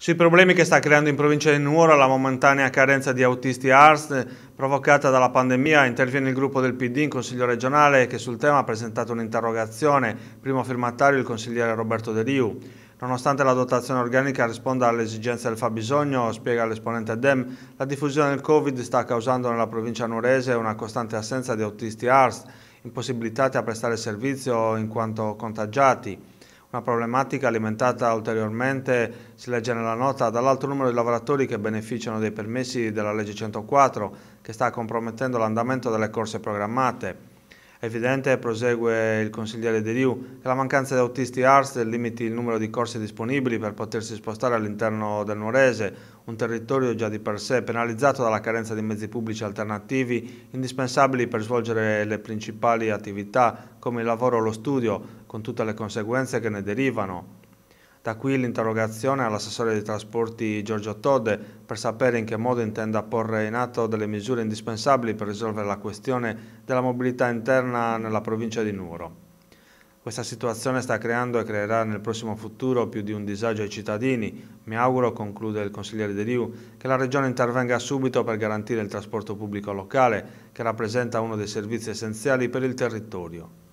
Sui problemi che sta creando in provincia di Nuoro la momentanea carenza di autisti ARS eh, provocata dalla pandemia interviene il gruppo del PD in Consiglio regionale che sul tema ha presentato un'interrogazione, primo firmatario il consigliere Roberto De Riu. Nonostante la dotazione organica risponda alle esigenze del fabbisogno, spiega l'esponente Dem, la diffusione del Covid sta causando nella provincia nuorese una costante assenza di autisti ARS, impossibilitati a prestare servizio in quanto contagiati una problematica alimentata ulteriormente, si legge nella nota, dall'alto numero di lavoratori che beneficiano dei permessi della legge 104 che sta compromettendo l'andamento delle corse programmate. È evidente, prosegue il consigliere De Riu, che la mancanza di autisti ARS limiti il numero di corse disponibili per potersi spostare all'interno del Nuorese, un territorio già di per sé penalizzato dalla carenza di mezzi pubblici alternativi indispensabili per svolgere le principali attività come il lavoro o lo studio, con tutte le conseguenze che ne derivano. Da qui l'interrogazione all'assessore dei trasporti Giorgio Todde per sapere in che modo intenda porre in atto delle misure indispensabili per risolvere la questione della mobilità interna nella provincia di Nuoro. Questa situazione sta creando e creerà nel prossimo futuro più di un disagio ai cittadini. Mi auguro, conclude il consigliere De Riu, che la Regione intervenga subito per garantire il trasporto pubblico locale, che rappresenta uno dei servizi essenziali per il territorio.